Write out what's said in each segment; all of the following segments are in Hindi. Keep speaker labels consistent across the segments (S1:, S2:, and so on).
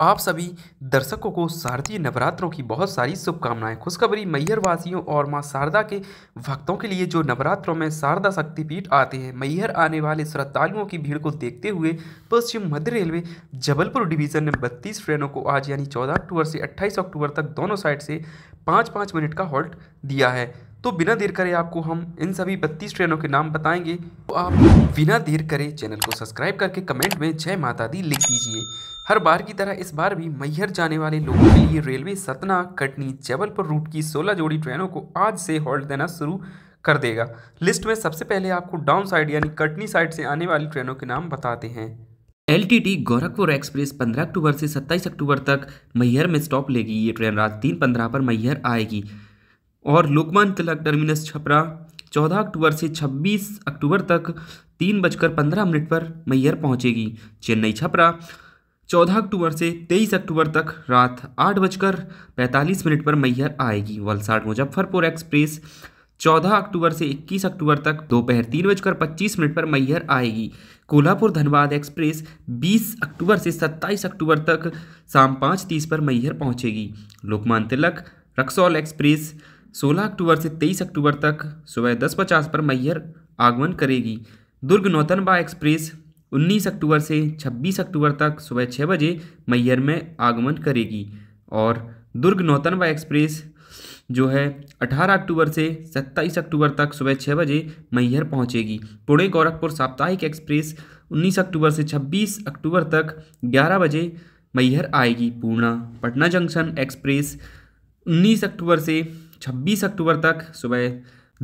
S1: आप सभी दर्शकों को शारदीय नवरात्रों की बहुत सारी शुभकामनाएं खुशखबरी मैहर वासियों और मां शारदा के भक्तों के लिए जो नवरात्रों में शारदा शक्तिपीठ आते हैं मैहर आने वाले श्रद्धालुओं की भीड़ को देखते हुए पश्चिम मध्य रेलवे जबलपुर डिवीजन ने बत्तीस ट्रेनों को आज यानी चौदह अक्टूबर से अट्ठाईस अक्टूबर तक दोनों साइड से पाँच पाँच मिनट का हॉल्ट दिया है तो बिना देर करे आपको हम इन सभी बत्तीस ट्रेनों के नाम बताएंगे तो आप बिना देर करे चैनल को सब्सक्राइब करके कमेंट में जय माता दी लिख दीजिए हर बार की तरह इस बार भी मैहर जाने वाले लोगों के लिए रेलवे सतना कटनी जबलपुर रूट की 16 जोड़ी ट्रेनों को आज से हॉल्ट देना शुरू कर देगा लिस्ट में सबसे पहले आपको डाउन साइड यानी कटनी साइड से आने वाली ट्रेनों के नाम बताते हैं एल गोरखपुर एक्सप्रेस 15 अक्टूबर से 27 अक्टूबर तक मैहर में स्टॉप लेगी ये ट्रेन रात तीन पंद्रह पर मैहर आएगी और लोकमान तिलक टर्मिनस छपरा चौदह अक्टूबर से छब्बीस अक्टूबर तक तीन बजकर पंद्रह मिनट पर मैयर पहुंचेगी चेन्नई छपरा चौदह अक्टूबर से तेईस अक्टूबर तक रात आठ बजकर पैंतालीस मिनट पर मैयर आएगी वलसाड मुजफ्फरपुर एक्सप्रेस चौदह अक्टूबर से इक्कीस अक्टूबर तक दोपहर तीन बजकर पच्चीस मिनट पर मैहर आएगी कोल्हापुर धनबाद एक्सप्रेस बीस अक्टूबर से सत्ताईस अक्टूबर तक शाम पाँच तीस पर मैहर पहुँचेगी लोकमान तिलक रक्सौल एक्सप्रेस 16 अक्टूबर से 23 अक्टूबर तक सुबह दस पचास पर मैहर आगमन करेगी दुर्ग नौतनबा एक्सप्रेस 19 अक्टूबर से 26 अक्टूबर तक सुबह छः बजे मैहर में आगमन करेगी और दुर्ग नौतनबा एक्सप्रेस जो है 18 अक्टूबर से 27 अक्टूबर तक सुबह छः बजे मैहर पहुंचेगी पुणे गोरखपुर साप्ताहिक एक्सप्रेस 19 अक्टूबर से 26 अक्टूबर तक 11 बजे मैहर आएगी पूर्णा पटना जंक्शन एक्सप्रेस 19 अक्टूबर से 26 अक्टूबर तक सुबह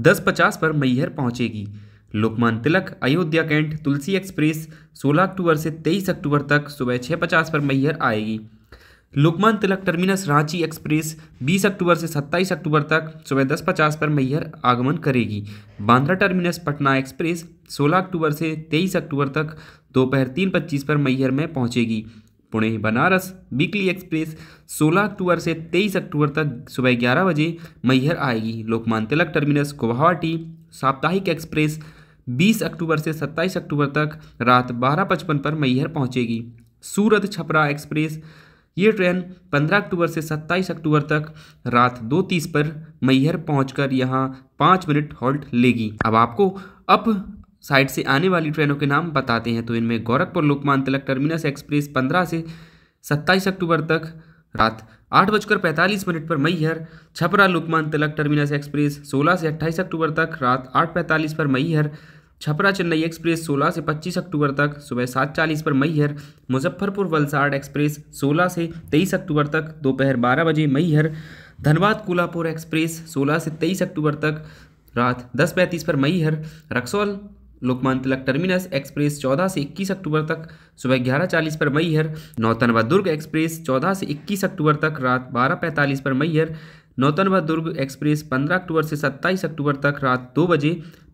S1: 10:50 पर मैहर पहुंचेगी लोकमान तिलक अयोध्या कैंट तुलसी एक्सप्रेस 16 अक्टूबर से 23 अक्टूबर तक सुबह 6:50 पर मैहर आएगी लोकमान तिलक टर्मिनस रांची एक्सप्रेस 20 अक्टूबर से 27 अक्टूबर तक सुबह 10:50 पर मैहर आगमन करेगी बांद्रा टर्मिनस पटना एक्सप्रेस 16 अक्टूबर से 23 अक्टूबर तक दोपहर पच्चीस पर मैहर में पहुंचेगी पुणे बनारस वीकली एक्सप्रेस 16 अक्टूबर से 23 अक्टूबर तक सुबह 11 बजे मैहर आएगी लोकमान तिलक टर्मिनस गुवाहाटी साप्ताहिक एक्सप्रेस 20 अक्टूबर से 27 अक्टूबर तक रात बारह पचपन पर मैहर पहुंचेगी सूरत छपरा एक्सप्रेस ये ट्रेन 15 अक्टूबर से 27 अक्टूबर तक रात दो तीस पर मैहर पहुंचकर यहां पाँच मिनट हॉल्ट लेगी अब आपको अप साइड से आने वाली ट्रेनों के नाम बताते हैं तो इनमें गोरखपुर लोकमान तिलक टर्मिनस एक्सप्रेस पंद्रह से सत्ताईस अक्टूबर तक रात आठ बजकर पैंतालीस मिनट पर मैहर छपरा लोकमान तिलक टर्मिनस एक्सप्रेस सोलह से अट्ठाईस अक्टूबर तक रात आठ पैंतालीस पर मैहर छपरा चेन्नई एक्सप्रेस 16 से 25 अक्टूबर तक सुबह सात चालीस पर मैहर मुजफ्फरपुर वलसाड एक्सप्रेस 16 से 23 अक्टूबर तक दोपहर 12 बजे मैहर धनबाद कोल्हापुर एक्सप्रेस 16 से 23 अक्टूबर तक रात दस पैंतीस पर मैहर रक्सौल लोकमान तिलक टर्मिनस एक्सप्रेस 14 से 21 अक्टूबर तक सुबह ग्यारह चालीस पर मैहर नौतनवा दुर्ग एक्सप्रेस 14 से 21 अक्टूबर तक रात बारह पैंतालीस पर मैहर नौतन व दुर्ग एक्सप्रेस 15 अक्टूबर से 27 अक्टूबर तक रात दो बजे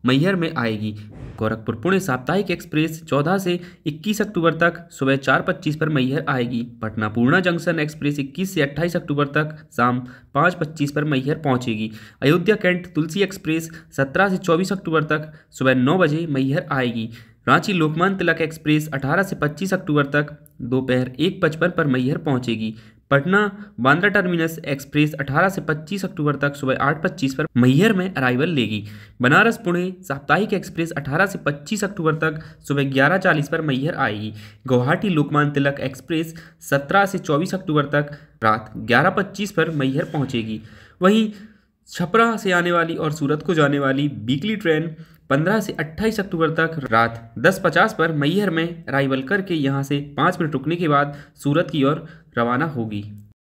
S1: मैहर में आएगी गोरखपुर पुणे साप्ताहिक एक्सप्रेस 14 से 21 अक्टूबर तक सुबह चार पच्चीस पर मैहर आएगी पटना पूर्णा जंक्शन एक्सप्रेस 21 से 28 अक्टूबर तक शाम पाँच पच्चीस पर मैहर पहुंचेगी अयोध्या कैंट तुलसी एक्सप्रेस 17 से 24 अक्टूबर तक सुबह नौ बजे मैहर आएगी रांची लोकमान तिलक एक्सप्रेस 18 से 25 अक्टूबर तक दोपहर एक पचपन पर मैहर पहुंचेगी पटना बांद्रा टर्मिनस एक्सप्रेस 18 से 25 अक्टूबर तक सुबह आठ पच्चीस पर मैहर में अराइवल लेगी बनारस पुणे साप्ताहिक एक्सप्रेस 18 से 25 अक्टूबर तक सुबह ग्यारह चालीस पर मैहर आएगी गुवाहाटी लोकमान तिलक एक्सप्रेस 17 से 24 अक्टूबर तक रात ग्यारह पच्चीस पर मैहर पहुंचेगी वहीं छपरा से आने वाली और सूरत को जाने वाली वीकली ट्रेन 15 से 28 अक्टूबर तक रात 10:50 पर मैहर में अराइवल करके यहां से 5 मिनट रुकने के बाद सूरत की ओर रवाना होगी